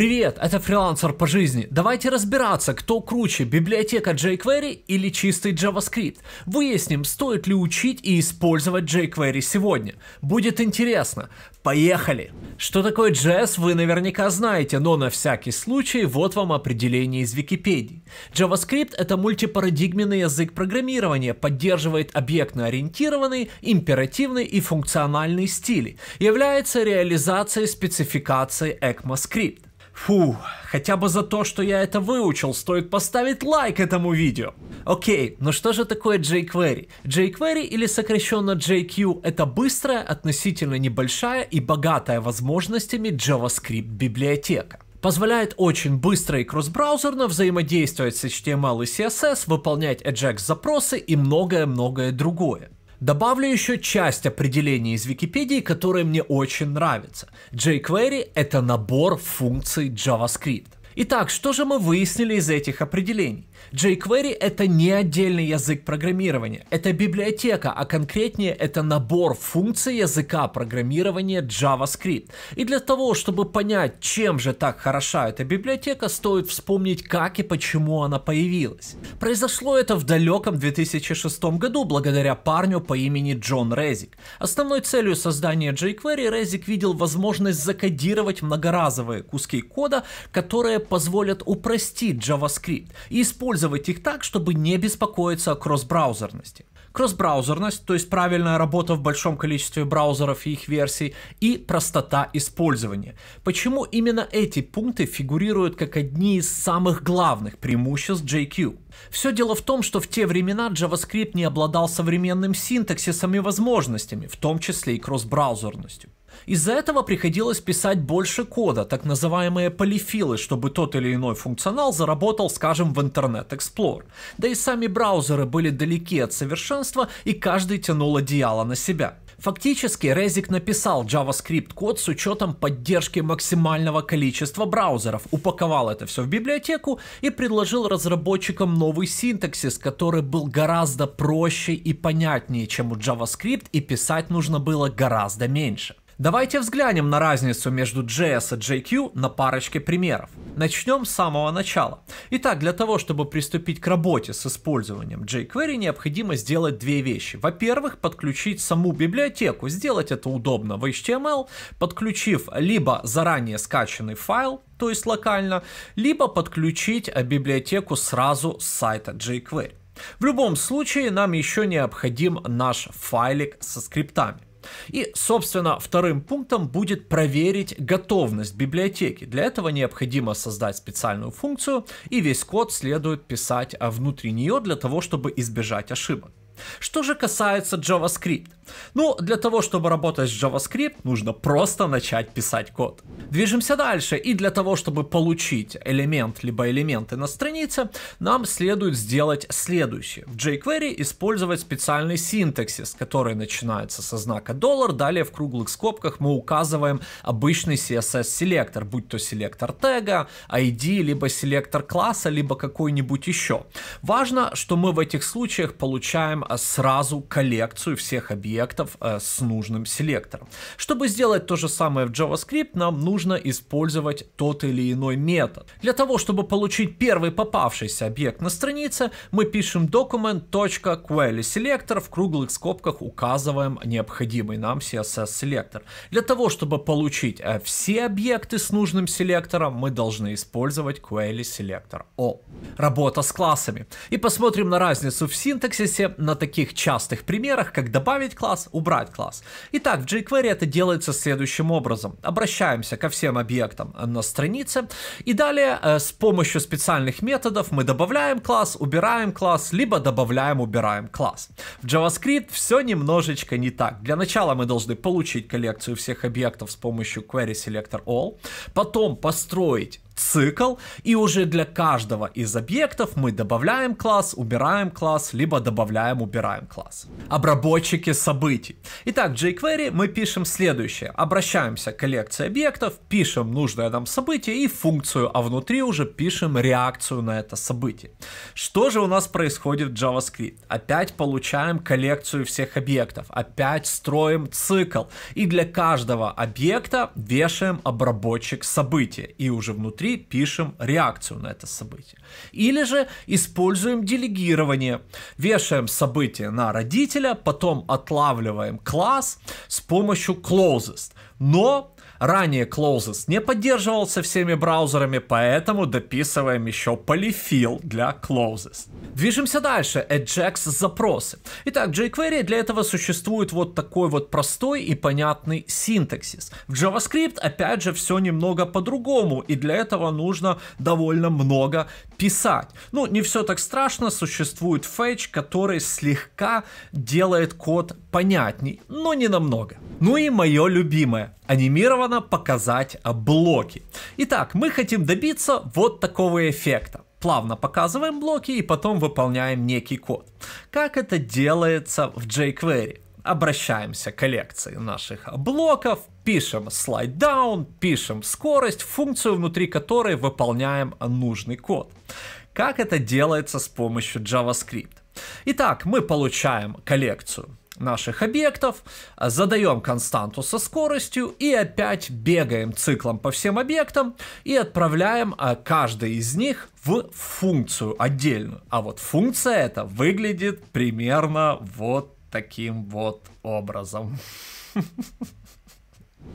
Привет, это фрилансер по жизни. Давайте разбираться, кто круче, библиотека jQuery или чистый JavaScript. Выясним, стоит ли учить и использовать jQuery сегодня. Будет интересно. Поехали! Что такое JS вы наверняка знаете, но на всякий случай вот вам определение из Википедии. JavaScript это мультипарадигменный язык программирования, поддерживает объектно-ориентированный, императивный и функциональный стили, является реализацией спецификации ECMAScript. Фу, хотя бы за то, что я это выучил, стоит поставить лайк этому видео. Окей, но ну что же такое jQuery? jQuery или сокращенно JQ это быстрая, относительно небольшая и богатая возможностями JavaScript библиотека позволяет очень быстро и кросс-браузерно взаимодействовать с HTML и CSS, выполнять Ajax запросы и многое-многое другое. Добавлю еще часть определения из Википедии, которое мне очень нравится. jQuery — это набор функций JavaScript. Итак, что же мы выяснили из этих определений? jQuery — это не отдельный язык программирования. Это библиотека, а конкретнее это набор функций языка программирования JavaScript. И для того, чтобы понять, чем же так хороша эта библиотека, стоит вспомнить, как и почему она появилась. Произошло это в далеком 2006 году благодаря парню по имени Джон Резик. Основной целью создания jQuery Резик видел возможность закодировать многоразовые куски кода, которые позволят упростить JavaScript и использовать использовать их так, чтобы не беспокоиться о кроссбраузерности. Кроссбраузерность, то есть правильная работа в большом количестве браузеров и их версий, и простота использования. Почему именно эти пункты фигурируют как одни из самых главных преимуществ JQ? Все дело в том, что в те времена JavaScript не обладал современным синтаксисом и возможностями, в том числе и кроссбраузерностью. Из-за этого приходилось писать больше кода, так называемые полифилы, чтобы тот или иной функционал заработал, скажем, в Internet Explorer. Да и сами браузеры были далеки от совершенства, и каждый тянул одеяло на себя. Фактически Резик написал JavaScript код с учетом поддержки максимального количества браузеров, упаковал это все в библиотеку и предложил разработчикам новый синтаксис, который был гораздо проще и понятнее, чем у JavaScript и писать нужно было гораздо меньше. Давайте взглянем на разницу между JS и JQ на парочке примеров. Начнем с самого начала. Итак, для того, чтобы приступить к работе с использованием jQuery, необходимо сделать две вещи. Во-первых, подключить саму библиотеку. Сделать это удобно в HTML, подключив либо заранее скачанный файл, то есть локально, либо подключить библиотеку сразу с сайта jQuery. В любом случае, нам еще необходим наш файлик со скриптами. И, собственно, вторым пунктом будет проверить готовность библиотеки. Для этого необходимо создать специальную функцию, и весь код следует писать а, внутри нее для того, чтобы избежать ошибок. Что же касается JavaScript? Ну, для того, чтобы работать с JavaScript, нужно просто начать писать код. Движемся дальше, и для того, чтобы получить элемент либо элементы на странице, нам следует сделать следующее. В jQuery использовать специальный синтаксис, который начинается со знака доллар, далее в круглых скобках мы указываем обычный CSS-селектор, будь то селектор тега, ID, либо селектор класса, либо какой-нибудь еще. Важно, что мы в этих случаях получаем Э, сразу коллекцию всех объектов э, с нужным селектором. Чтобы сделать то же самое в JavaScript, нам нужно использовать тот или иной метод. Для того, чтобы получить первый попавшийся объект на странице, мы пишем document.querySelector, в круглых скобках указываем необходимый нам CSS-селектор. Для того, чтобы получить э, все объекты с нужным селектором, мы должны использовать query selector all. Работа с классами. И посмотрим на разницу в синтаксисе на таких частых примерах, как добавить класс, убрать класс. Итак, в jQuery это делается следующим образом. Обращаемся ко всем объектам на странице, и далее э, с помощью специальных методов мы добавляем класс, убираем класс, либо добавляем, убираем класс. В JavaScript все немножечко не так. Для начала мы должны получить коллекцию всех объектов с помощью query selector all, потом построить цикл, и уже для каждого из объектов мы добавляем класс, убираем класс, либо добавляем, убираем класс. Обработчики событий. Итак, в jQuery мы пишем следующее. Обращаемся к коллекции объектов, пишем нужное нам событие и функцию, а внутри уже пишем реакцию на это событие. Что же у нас происходит в JavaScript? Опять получаем коллекцию всех объектов, опять строим цикл, и для каждого объекта вешаем обработчик события, и уже внутри или пишем реакцию на это событие. Или же используем делегирование, вешаем событие на родителя, потом отлавливаем класс с помощью closest. Но Ранее Closes не поддерживался всеми браузерами, поэтому дописываем еще polyfill для Closes. Движемся дальше. Ajax запросы. Итак, jQuery для этого существует вот такой вот простой и понятный синтаксис. В JavaScript опять же все немного по-другому, и для этого нужно довольно много писать. Ну, не все так страшно, существует fetch, который слегка делает код понятней, но не намного. Ну и мое любимое анимированно показать э, блоки. Итак, мы хотим добиться вот такого эффекта. Плавно показываем блоки и потом выполняем некий код. Как это делается в jQuery? обращаемся к коллекции наших блоков, пишем slide down, пишем скорость, функцию, внутри которой выполняем нужный код. Как это делается с помощью JavaScript? Итак, мы получаем коллекцию наших объектов, а, задаем константу со скоростью и опять бегаем циклом по всем объектам и отправляем а, каждый из них в функцию отдельную. А вот функция эта выглядит примерно вот таким вот образом.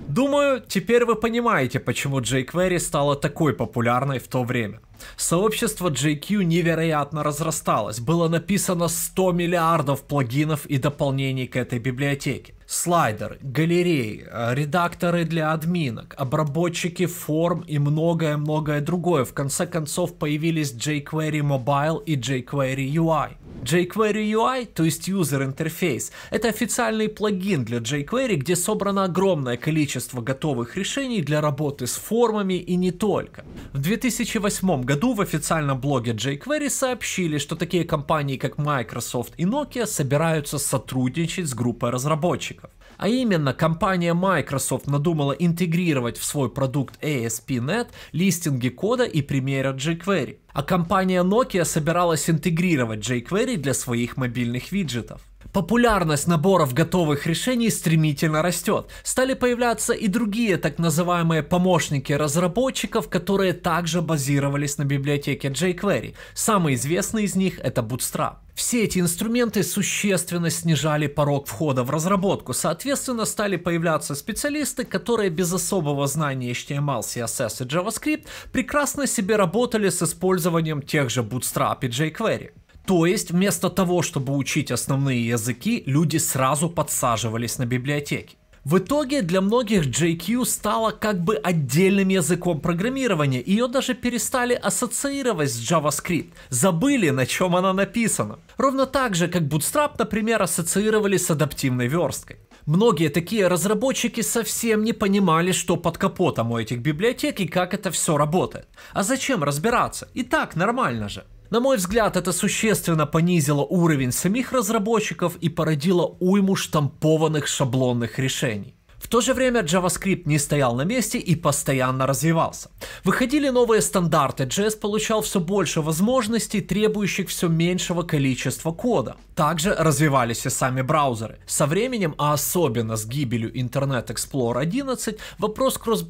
Думаю, теперь вы понимаете, почему jQuery стала такой популярной в то время. Сообщество JQ невероятно разрасталось, было написано 100 миллиардов плагинов и дополнений к этой библиотеке. Слайдер, галереи, э, редакторы для админок, обработчики форм и многое-многое другое. В конце концов появились jQuery Mobile и jQuery UI. jQuery UI, то есть User Interface, это официальный плагин для jQuery, где собрано огромное количество готовых решений для работы с формами и не только. В 2008 году в официальном блоге jQuery сообщили, что такие компании, как Microsoft и Nokia, собираются сотрудничать с группой разработчиков. А именно, компания Microsoft надумала интегрировать в свой продукт ASP.NET листинги кода и примеры jQuery. А компания Nokia собиралась интегрировать jQuery для своих мобильных виджетов. Популярность наборов готовых решений стремительно растет. Стали появляться и другие так называемые помощники разработчиков, которые также базировались на библиотеке jQuery. Самый известный из них это Bootstrap. Все эти инструменты существенно снижали порог входа в разработку, соответственно стали появляться специалисты, которые без особого знания HTML, CSS и JavaScript прекрасно себе работали с использованием тех же Bootstrap и jQuery. То есть вместо того, чтобы учить основные языки, люди сразу подсаживались на библиотеки. В итоге для многих JQ стала как бы отдельным языком программирования, ее даже перестали ассоциировать с JavaScript, забыли на чем она написана. Ровно так же, как Bootstrap, например, ассоциировали с адаптивной версткой. Многие такие разработчики совсем не понимали, что под капотом у этих библиотек и как это все работает. А зачем разбираться? И так нормально же. На мой взгляд, это существенно понизило уровень самих разработчиков и породило уйму штампованных шаблонных решений. В то же время JavaScript не стоял на месте и постоянно развивался. Выходили новые стандарты, JS получал все больше возможностей, требующих все меньшего количества кода. Также развивались и сами браузеры. Со временем, а особенно с гибелью Internet Explorer 11, вопрос кросс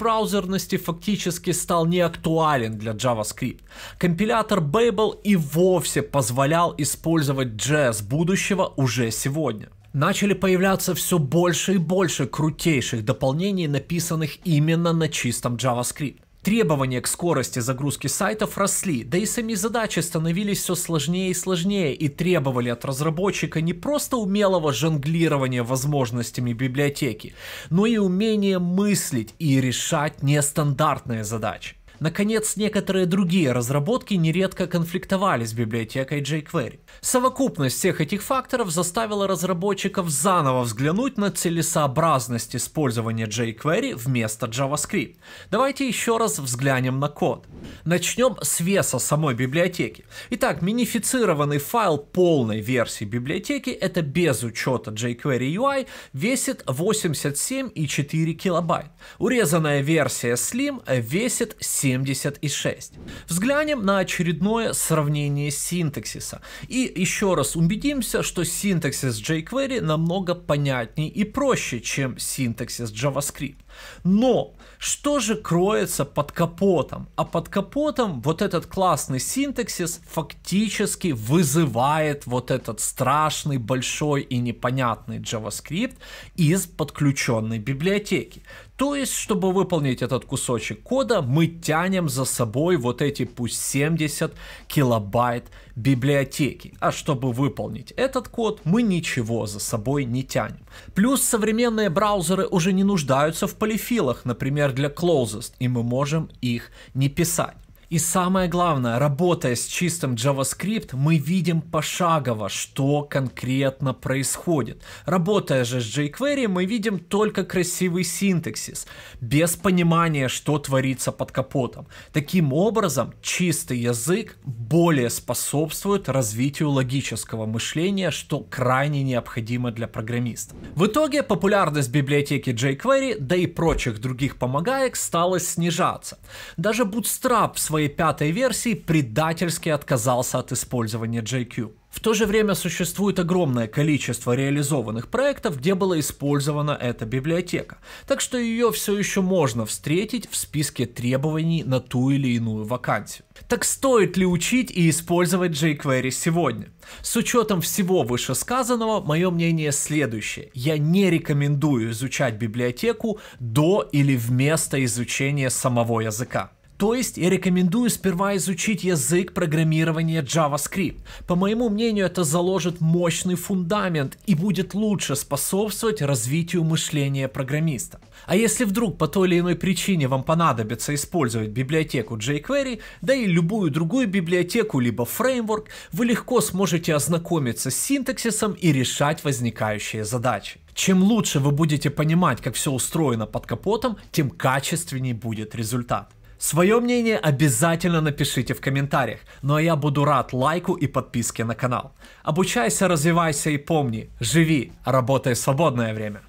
фактически стал не актуален для JavaScript. Компилятор Babel и вовсе позволял использовать JS будущего уже сегодня начали появляться все больше и больше крутейших дополнений, написанных именно на чистом JavaScript. Требования к скорости загрузки сайтов росли, да и сами задачи становились все сложнее и сложнее и требовали от разработчика не просто умелого жонглирования возможностями библиотеки, но и умения мыслить и решать нестандартные задачи. Наконец, некоторые другие разработки нередко конфликтовали с библиотекой jQuery. Совокупность всех этих факторов заставила разработчиков заново взглянуть на целесообразность использования jQuery вместо JavaScript. Давайте еще раз взглянем на код. Начнем с веса самой библиотеки. Итак, минифицированный файл полной версии библиотеки, это без учета jQuery UI, весит 87,4 килобайт. Урезанная версия Slim весит 7 76. Взглянем на очередное сравнение синтаксиса. И еще раз убедимся, что синтаксис jQuery намного понятнее и проще, чем синтаксис JavaScript. Но что же кроется под капотом? А под капотом вот этот классный синтаксис фактически вызывает вот этот страшный, большой и непонятный JavaScript из подключенной библиотеки. То есть, чтобы выполнить этот кусочек кода, мы тянем за собой вот эти пусть 70 килобайт библиотеки. А чтобы выполнить этот код, мы ничего за собой не тянем. Плюс современные браузеры уже не нуждаются в полифилах, например, для closest, и мы можем их не писать. И самое главное, работая с чистым JavaScript, мы видим пошагово, что конкретно происходит. Работая же с jQuery, мы видим только красивый синтаксис, без понимания, что творится под капотом. Таким образом, чистый язык более способствует развитию логического мышления, что крайне необходимо для программиста. В итоге популярность библиотеки jQuery, да и прочих других помогаек стала снижаться. Даже Bootstrap в своей пятой версии предательски отказался от использования JQ. В то же время существует огромное количество реализованных проектов, где была использована эта библиотека, так что ее все еще можно встретить в списке требований на ту или иную вакансию. Так стоит ли учить и использовать jQuery сегодня? С учетом всего вышесказанного, мое мнение следующее. Я не рекомендую изучать библиотеку до или вместо изучения самого языка. То есть я рекомендую сперва изучить язык программирования JavaScript. По моему мнению, это заложит мощный фундамент и будет лучше способствовать развитию мышления программиста. А если вдруг по той или иной причине вам понадобится использовать библиотеку jQuery, да и любую другую библиотеку либо фреймворк, вы легко сможете ознакомиться с синтаксисом и решать возникающие задачи. Чем лучше вы будете понимать, как все устроено под капотом, тем качественнее будет результат. Свое мнение обязательно напишите в комментариях, ну а я буду рад лайку и подписке на канал. Обучайся, развивайся и помни, живи, работай в свободное время.